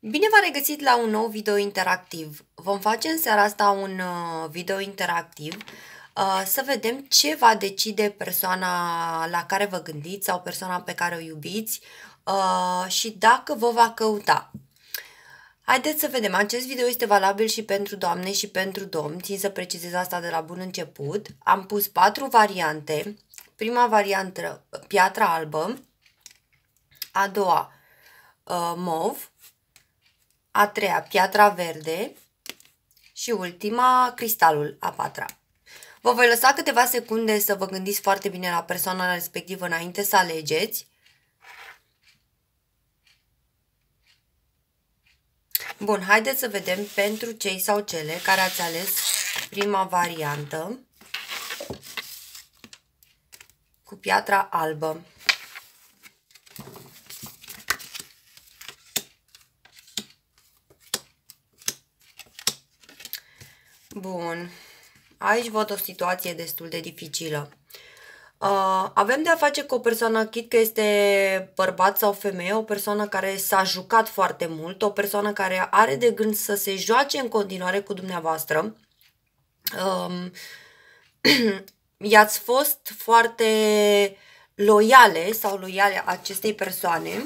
Bine v-am regăsit la un nou video interactiv. Vom face în seara asta un uh, video interactiv uh, să vedem ce va decide persoana la care vă gândiți sau persoana pe care o iubiți uh, și dacă vă va căuta. Haideți să vedem. Acest video este valabil și pentru doamne și pentru domni. Țin să precizez asta de la bun început. Am pus patru variante. Prima variantă, piatra albă. A doua, mov a treia piatra verde și ultima cristalul, a patra. Vă voi lăsa câteva secunde să vă gândiți foarte bine la persoana respectivă înainte să alegeți. Bun, haideți să vedem pentru cei sau cele care ați ales prima variantă cu piatra albă. Bun. Aici văd o situație destul de dificilă. Uh, avem de a face cu o persoană, chit că este bărbat sau femeie, o persoană care s-a jucat foarte mult, o persoană care are de gând să se joace în continuare cu dumneavoastră. Uh, i-ați fost foarte loiale sau loiale acestei persoane,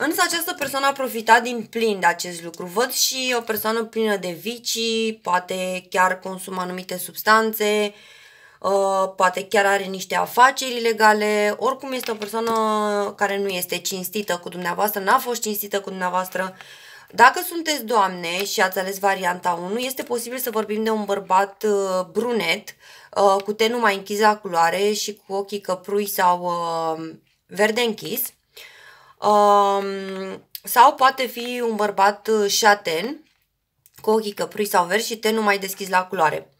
Însă această persoană a profitat din plin de acest lucru. Văd și o persoană plină de vicii, poate chiar consumă anumite substanțe, ă, poate chiar are niște afaceri ilegale, oricum este o persoană care nu este cinstită cu dumneavoastră, n-a fost cinstită cu dumneavoastră. Dacă sunteți doamne și ați ales varianta 1, este posibil să vorbim de un bărbat ă, brunet, ă, cu tenul mai închis la culoare și cu ochii căprui sau verde închis, Um, sau poate fi un bărbat uh, șaten, cu ochii căprui sau verzi și tenul mai deschis la culoare.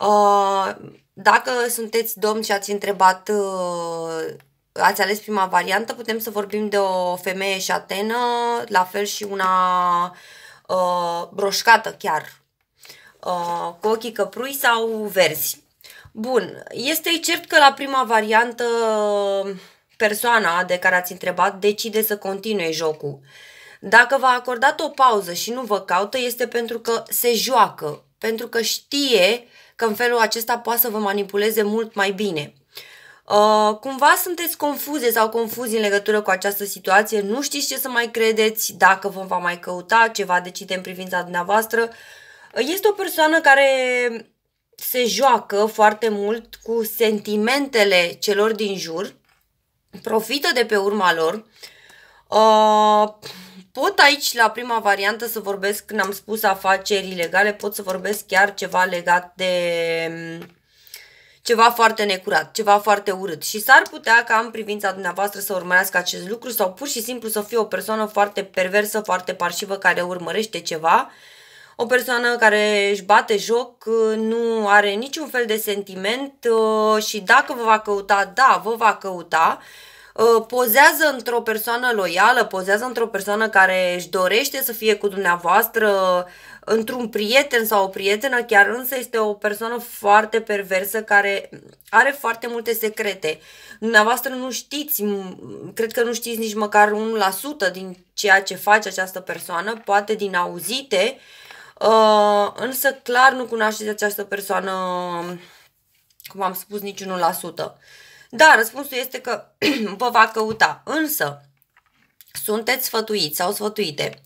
Uh, dacă sunteți domn și ați întrebat, uh, ați ales prima variantă, putem să vorbim de o femeie șatenă, la fel și una uh, broșcată chiar, uh, cu ochii căprui sau verzi. Bun, este cert că la prima variantă persoana de care ați întrebat decide să continue jocul. Dacă v-a acordat o pauză și nu vă caută, este pentru că se joacă, pentru că știe că în felul acesta poate să vă manipuleze mult mai bine. Uh, cumva sunteți confuze sau confuzi în legătură cu această situație, nu știți ce să mai credeți, dacă vă va mai căuta, ce va decide în privința dumneavoastră. Uh, este o persoană care se joacă foarte mult cu sentimentele celor din jur, profită de pe urma lor. Uh, pot aici, la prima variantă, să vorbesc, când am spus afaceri ilegale, pot să vorbesc chiar ceva legat de ceva foarte necurat, ceva foarte urât și s-ar putea ca în privința dumneavoastră să urmărească acest lucru sau pur și simplu să fie o persoană foarte perversă, foarte parșivă care urmărește ceva uh, o persoană care își bate joc, uh, nu are niciun fel de sentiment uh, și dacă vă va căuta, da, vă va căuta, uh, pozează într-o persoană loială, pozează într-o persoană care își dorește să fie cu dumneavoastră, într-un prieten sau o prietenă, chiar însă este o persoană foarte perversă care are foarte multe secrete. Dumneavoastră nu știți, cred că nu știți nici măcar 1% din ceea ce face această persoană, poate din auzite, Uh, însă clar nu cunoașteți această persoană, cum am spus, niciunul la sută. Da, răspunsul este că vă va căuta, însă sunteți sfătuiți sau sfătuite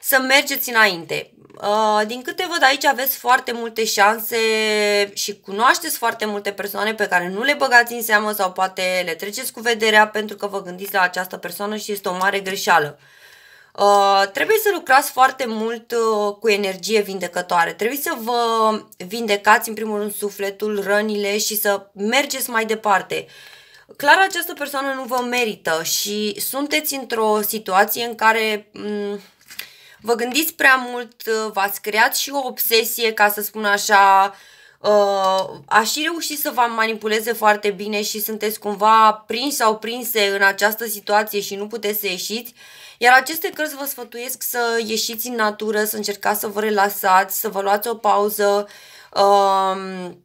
să mergeți înainte. Uh, din câte văd aici aveți foarte multe șanse și cunoașteți foarte multe persoane pe care nu le băgați în seamă sau poate le treceți cu vederea pentru că vă gândiți la această persoană și este o mare greșeală. Uh, Uh, trebuie să lucrați foarte mult uh, cu energie vindecătoare. Trebuie să vă vindecați, în primul rând, sufletul, rănile și să mergeți mai departe. Clar, această persoană nu vă merită și sunteți într-o situație în care mm, vă gândiți prea mult, uh, v-ați creat și o obsesie, ca să spun așa, uh, uh, a și reușit să vă manipuleze foarte bine și sunteți cumva prins sau prinse în această situație și nu puteți să ieșiți, iar aceste cărți vă sfătuiesc să ieșiți în natură, să încercați să vă relaxați să vă luați o pauză, um,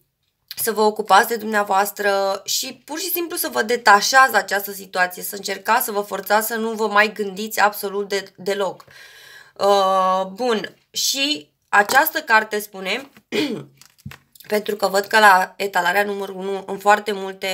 să vă ocupați de dumneavoastră și pur și simplu să vă detașați de această situație, să încercați să vă forțați să nu vă mai gândiți absolut de, deloc. Uh, bun, și această carte spune pentru că văd că la etalarea numărul 1, în foarte multe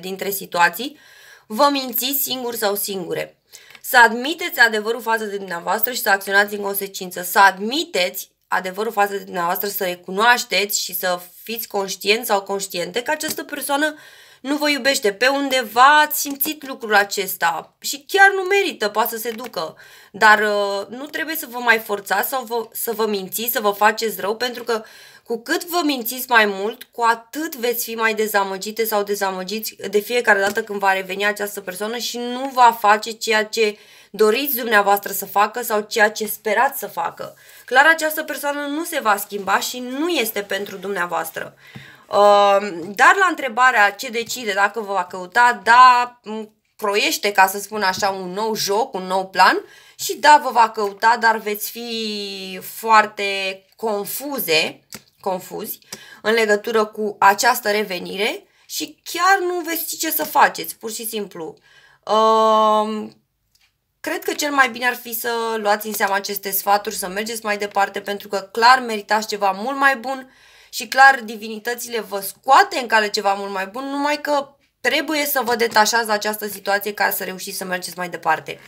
dintre situații, vă mințiți singuri sau singure. Să admiteți adevărul față de dumneavoastră și să acționați în consecință. Să admiteți adevărul față de dumneavoastră, să recunoașteți și să fiți conștienți sau conștiente că această persoană nu vă iubește. Pe undeva ați simțit lucrul acesta și chiar nu merită, poate să se ducă. Dar uh, nu trebuie să vă mai forțați sau vă, să vă mințiți, să vă faceți rău, pentru că cu cât vă mințiți mai mult, cu atât veți fi mai dezamăgite sau dezamăgiți de fiecare dată când va reveni această persoană și nu va face ceea ce doriți dumneavoastră să facă sau ceea ce sperați să facă. Clar, această persoană nu se va schimba și nu este pentru dumneavoastră. Uh, dar la întrebarea ce decide, dacă vă va căuta, da, croiește, ca să spun așa, un nou joc, un nou plan și da, vă va căuta, dar veți fi foarte confuze confuzi în legătură cu această revenire și chiar nu veți ce să faceți, pur și simplu. Uh, cred că cel mai bine ar fi să luați în seama aceste sfaturi, să mergeți mai departe, pentru că clar meritați ceva mult mai bun și clar divinitățile vă scoate în cale ceva mult mai bun, numai că trebuie să vă detașați de această situație ca să reușiți să mergeți mai departe.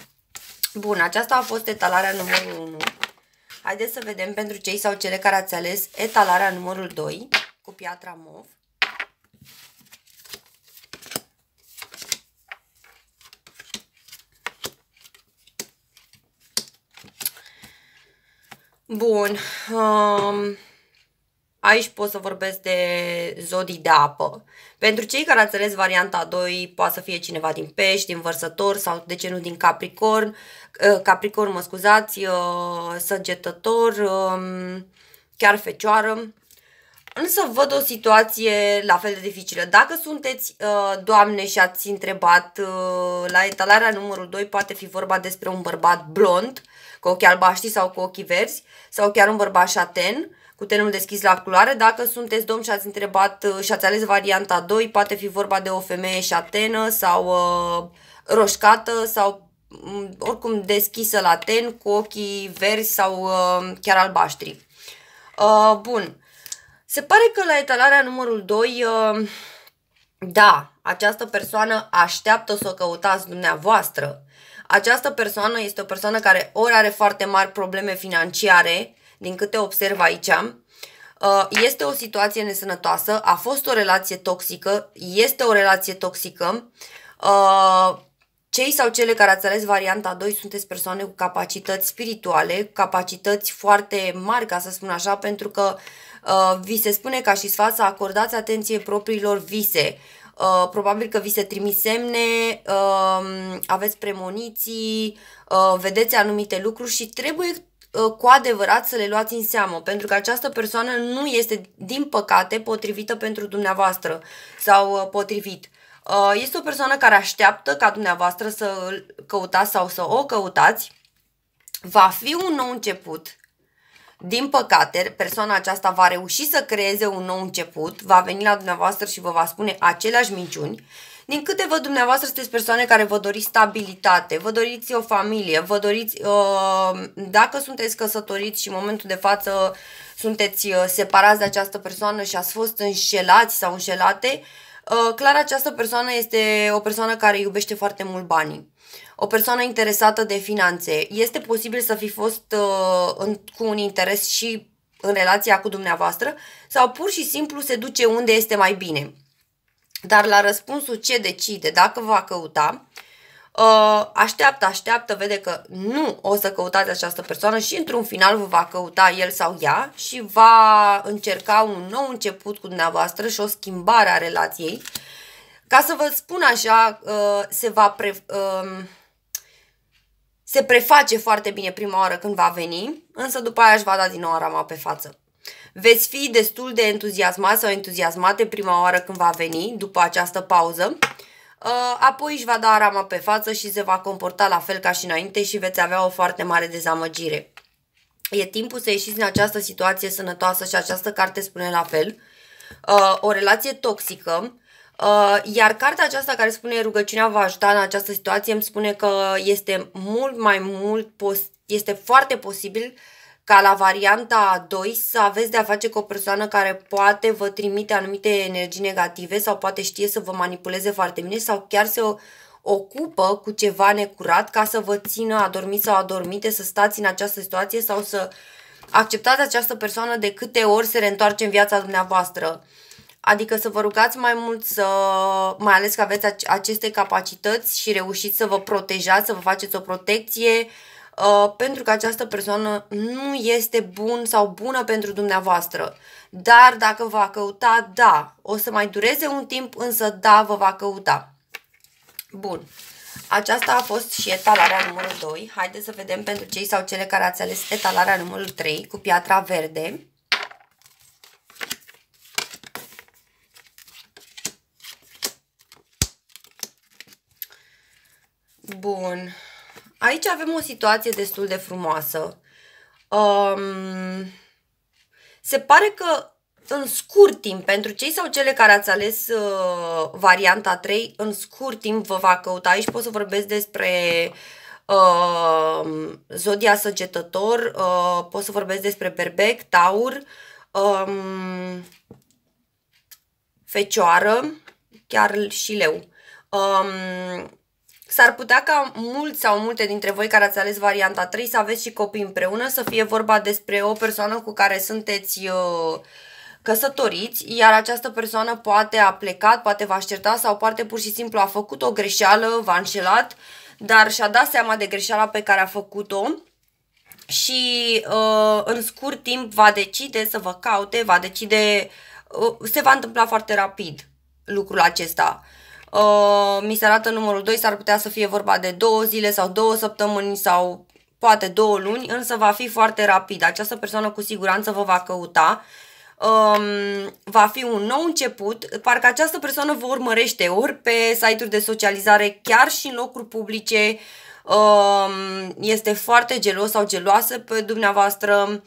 Bun, aceasta a fost etalarea numărul 1. Haideți să vedem pentru cei sau cele care ați ales etalarea numărul 2 cu piatra MOV. Bun. Um, Aici pot să vorbesc de zodii de apă. Pentru cei care ați ales varianta a 2, poate să fie cineva din pești, din vărsător sau de ce nu din capricorn, uh, capricorn, mă scuzați, uh, săgetător, um, chiar fecioară. Însă văd o situație la fel de dificilă. Dacă sunteți uh, doamne și ați întrebat la etalarea numărul 2, poate fi vorba despre un bărbat blond, cu ochii albaștri sau cu ochii verzi, sau chiar un bărbat șaten, cu tenul deschis la culoare. Dacă sunteți domn și ați întrebat uh, și ați ales varianta 2, poate fi vorba de o femeie șatenă sau uh, roșcată sau um, oricum deschisă la ten, cu ochii verzi sau uh, chiar albaștri. Uh, bun. Se pare că la etalarea numărul 2, uh, da, această persoană așteaptă să o căutați dumneavoastră. Această persoană este o persoană care ori are foarte mari probleme financiare, din câte observ aici, uh, este o situație nesănătoasă, a fost o relație toxică, este o relație toxică. Uh, cei sau cele care ați ales varianta 2 sunteți persoane cu capacități spirituale, capacități foarte mari, ca să spun așa, pentru că uh, vi se spune ca și sfat să acordați atenție propriilor vise. Probabil că vi se trimis semne, aveți premoniții, vedeți anumite lucruri și trebuie Uh, cu adevărat să le luați în seamă, pentru că această persoană nu este, din păcate, potrivită pentru dumneavoastră sau uh, potrivit. Uh, este o persoană care așteaptă ca dumneavoastră să îl căutați sau să o căutați. Va fi un nou început. Din păcate, persoana aceasta va reuși să creeze un nou început, va veni la dumneavoastră și vă va spune aceleași minciuni din câte văd dumneavoastră, sunteți persoane care vă doriți stabilitate, vă doriți o familie, vă doriți, uh, dacă sunteți căsătoriți și în momentul de față sunteți uh, separați de această persoană și ați fost înșelați sau înșelate, uh, clar această persoană este o persoană care iubește foarte mult banii o persoană interesată de finanțe. Este posibil să fi fost uh, în, cu un interes și în relația cu dumneavoastră sau pur și simplu se duce unde este mai bine. Dar la răspunsul ce decide, dacă va căuta, ă, așteaptă, așteaptă, vede că nu o să căutați această persoană și într-un final vă va căuta el sau ea și va încerca un nou început cu dumneavoastră și o schimbare a relației. Ca să vă spun așa, ă, se va pre, ă, se preface foarte bine prima oară când va veni, însă după aia își va da din nou rama pe față. Veți fi destul de entuziasmați sau entuziasmate prima oară când va veni, după această pauză. Uh, apoi își va da rama pe față și se va comporta la fel ca și înainte și veți avea o foarte mare dezamăgire. E timpul să ieșiți din această situație sănătoasă și această carte spune la fel. Uh, o relație toxică, uh, iar cartea aceasta care spune rugăciunea va ajuta în această situație îmi spune că este mult mai mult, este foarte posibil ca la varianta a 2 să aveți de-a face cu o persoană care poate vă trimite anumite energii negative sau poate știe să vă manipuleze foarte bine sau chiar o ocupă cu ceva necurat ca să vă țină adormit sau adormite, să stați în această situație sau să acceptați această persoană de câte ori se reîntoarce în viața dumneavoastră. Adică să vă rugați mai mult să, mai ales că aveți aceste capacități și reușiți să vă protejați, să vă faceți o protecție, uh, Uh, pentru că această persoană nu este bun sau bună pentru dumneavoastră. Dar dacă va căuta, da. O să mai dureze un timp, însă da, vă va căuta. Bun. Aceasta a fost și etalarea numărul 2. Haideți să vedem pentru cei sau cele care ați ales etalarea numărul 3 cu piatra verde. Aici avem o situație destul de frumoasă. Um, se pare că în scurt timp, pentru cei sau cele care ați ales uh, varianta 3, în scurt timp vă va căuta. Aici pot să vorbesc despre uh, zodia săgetător, uh, pot să vorbesc despre berbec, taur, um, fecioară, chiar și leu. Um, S-ar putea ca mulți sau multe dintre voi care ați ales varianta 3 să aveți și copii împreună, să fie vorba despre o persoană cu care sunteți uh, căsătoriți, iar această persoană poate a plecat, poate v-a certat sau poate pur și simplu a făcut o greșeală, v-a înșelat, dar și-a dat seama de greșeala pe care a făcut-o și uh, în scurt timp va decide să vă caute, va decide, uh, se va întâmpla foarte rapid lucrul acesta mi se arată numărul 2, s-ar putea să fie vorba de două zile sau două săptămâni sau poate două luni, însă va fi foarte rapid. Această persoană cu siguranță vă va căuta. Um, va fi un nou început, parcă această persoană vă urmărește ori pe site-uri de socializare, chiar și în locuri publice, um, este foarte gelos sau geloasă pe dumneavoastră,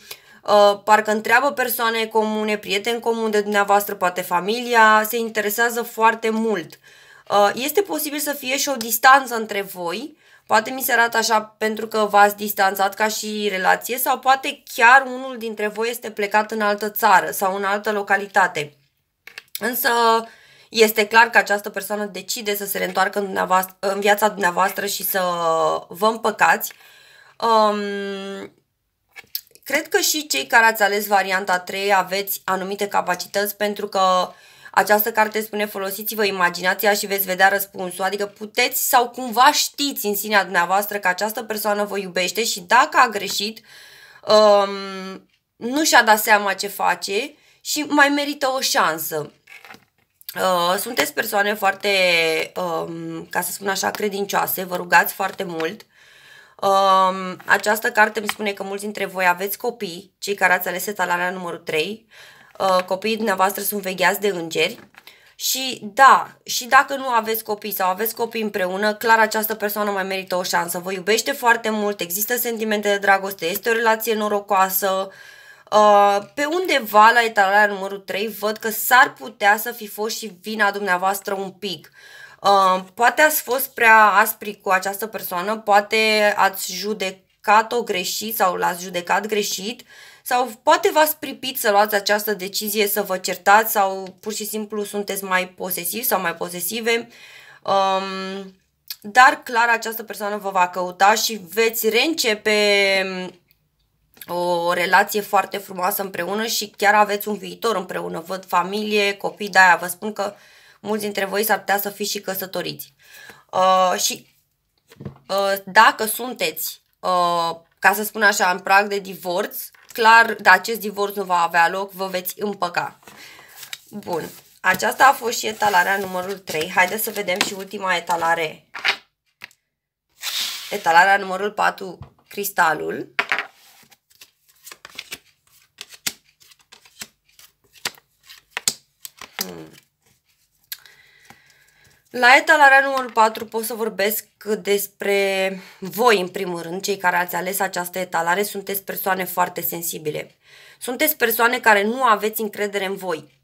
Uh, parcă întreabă persoane comune, prieteni comuni de dumneavoastră, poate familia, se interesează foarte mult. Uh, Uh, este posibil să fie și o distanță între voi, poate mi se arată așa pentru că v-ați distanțat ca și relație sau poate chiar unul dintre voi este plecat în altă țară sau în altă localitate. Însă este clar că această persoană decide să se reîntoarcă în, în viața dumneavoastră și să vă împăcați. Um, cred că și cei care ați ales varianta 3 aveți anumite capacități pentru că uh, această carte spune folosiți-vă imaginația și veți vedea răspunsul, adică puteți sau cumva știți în sinea dumneavoastră că această persoană vă iubește și dacă a greșit, um, nu și-a dat seama ce face și mai merită o șansă. Uh, sunteți persoane foarte, um, ca să spun așa, credincioase, vă rugați foarte mult. Um, această carte îmi spune că mulți dintre voi aveți copii, cei care ați ales etalarea numărul 3. Uh, copiii dumneavoastră sunt vegheați de îngeri. Și da, și dacă nu aveți copii sau aveți copii împreună, clar această persoană mai merită o șansă. Vă iubește foarte mult, există sentimente de dragoste, este o relație norocoasă. Uh, pe undeva la etalarea numărul 3 văd că s-ar putea să fi fost și vina dumneavoastră un pic. Uh, poate ați fost prea aspri cu această persoană, poate ați judecat-o greșit sau l-ați judecat greșit, uh, sau poate v-ați pripit să luați această decizie să vă certați sau pur și simplu sunteți mai posesivi sau mai posesive. Um, dar clar această persoană vă va căuta și veți reîncepe um, o relație foarte frumoasă împreună și chiar aveți un viitor împreună. Văd familie, copii, de-aia vă spun că mulți dintre voi s-ar putea să fiți și căsătoriți. Uh, și uh, dacă sunteți, uh, ca să spun așa, în prag de divorț, clar, de acest divorț nu va avea loc, vă veți împăca. Bun, aceasta a fost și etalarea numărul 3. Haideți să vedem și ultima etalare. Etalarea numărul 4, cristalul. La etalarea numărul 4 pot să vorbesc despre voi, în primul rând, cei care ați ales această etalare, sunteți persoane foarte sensibile. Sunteți persoane care nu aveți încredere în voi.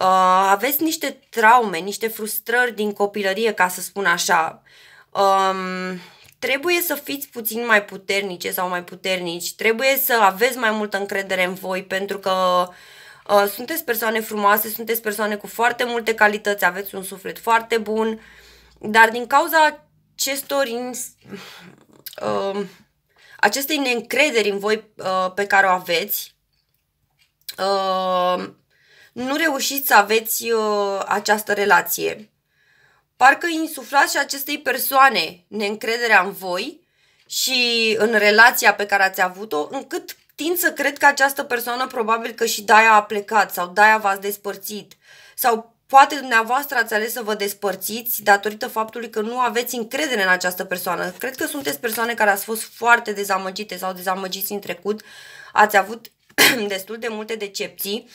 Uh, aveți niște traume, niște frustrări din copilărie, ca să spun așa. Um, trebuie să fiți puțin mai puternice sau mai puternici, trebuie să aveți mai multă încredere în voi, pentru că uh, Uh, sunteți persoane frumoase, sunteți persoane cu foarte multe calități, aveți un suflet foarte bun, dar din cauza acestor in, uh, acestei neîncrederi în voi uh, pe care o aveți, uh, nu reușiți să aveți uh, această relație. Parcă insuflați și acestei persoane neîncrederea în voi și în relația pe care ați avut-o, încât Tind să cred că această persoană probabil că și Daia a plecat sau Daia v-ați despărțit. Sau poate dumneavoastră ați ales să vă despărțiți datorită faptului că nu aveți încredere în această persoană. Cred că sunteți persoane care ați fost foarte dezamăgite sau dezamăgiți în trecut, ați avut destul de multe decepții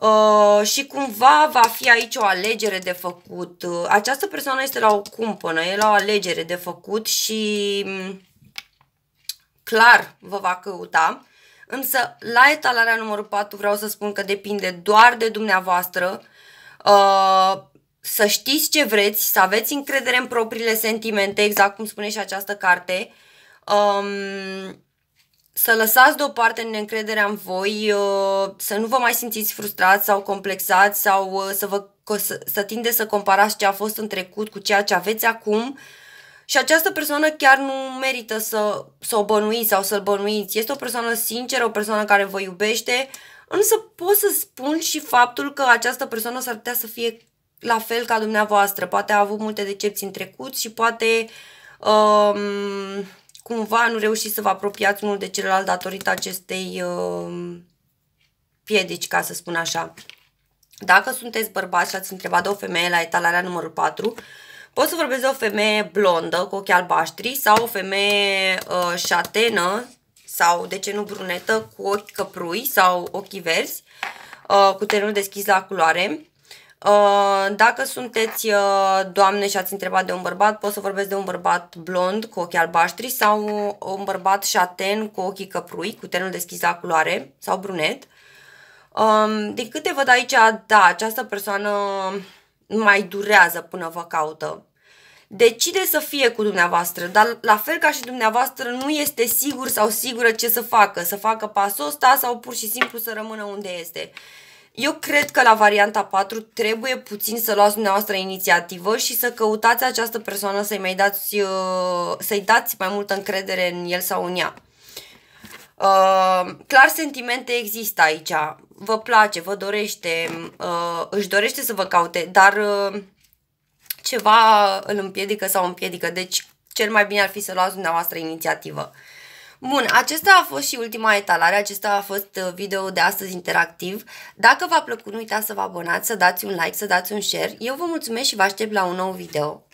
uh, și cumva va fi aici o alegere de făcut. Uh, această persoană este la o cumpănă, e la o alegere de făcut și mm, clar vă va căuta. Însă, la etalarea numărul 4 vreau să spun că depinde doar de dumneavoastră uh, să știți ce vreți, să aveți încredere în propriile sentimente, exact cum spune și această carte, um, să lăsați deoparte neîncrederea în voi, uh, să nu vă mai simțiți frustrați sau complexați sau uh, să, vă, să, să tinde să comparați ce a fost în trecut cu ceea ce aveți acum, uh, și această persoană chiar nu merită să, să o bănuiți sau să-l bănuiți. Este o persoană sinceră, o persoană care vă iubește, însă pot să spun și faptul că această persoană s-ar putea să fie la fel ca dumneavoastră. Poate a avut multe decepții în trecut și poate um, cumva nu reușiți să vă apropiați unul de celălalt datorită acestei um, piedici, ca să spun așa. Dacă sunteți bărbați și ați întrebat de o femeie la etalarea numărul 4, Pot să vorbesc de o femeie blondă cu ochi albaștri sau o femeie uh, șatenă sau, de ce nu, brunetă cu ochi căprui sau ochi verzi, uh, cu tenul deschis la culoare. Uh, dacă sunteți uh, doamne și ați întrebat de un bărbat, pot să vorbesc de un bărbat blond cu ochi albaștri sau un bărbat șaten cu ochii căprui, cu tenul deschis la culoare sau brunet. Um, din câte văd aici, da, această persoană mai durează până vă caută decide să fie cu dumneavoastră, dar la fel ca și dumneavoastră nu este sigur sau sigură ce să facă, să facă pasul ăsta sau pur și simplu să rămână unde este. Eu cred că la varianta 4 trebuie puțin să luați dumneavoastră inițiativă și să căutați această persoană să-i mai dați, uh, să-i dați mai multă încredere în el sau în ea. Uh, clar, sentimente există aici. Vă place, vă dorește, uh, își dorește să vă caute, dar uh, ceva îl împiedică sau împiedică. Deci cel mai bine ar fi să luați dumneavoastră inițiativă. Bun, acesta a fost și ultima etalare, acesta a fost uh, video de astăzi interactiv. Dacă v-a plăcut, nu uitați să vă abonați, să dați un like, să dați un share. Eu vă mulțumesc și vă aștept la un nou video.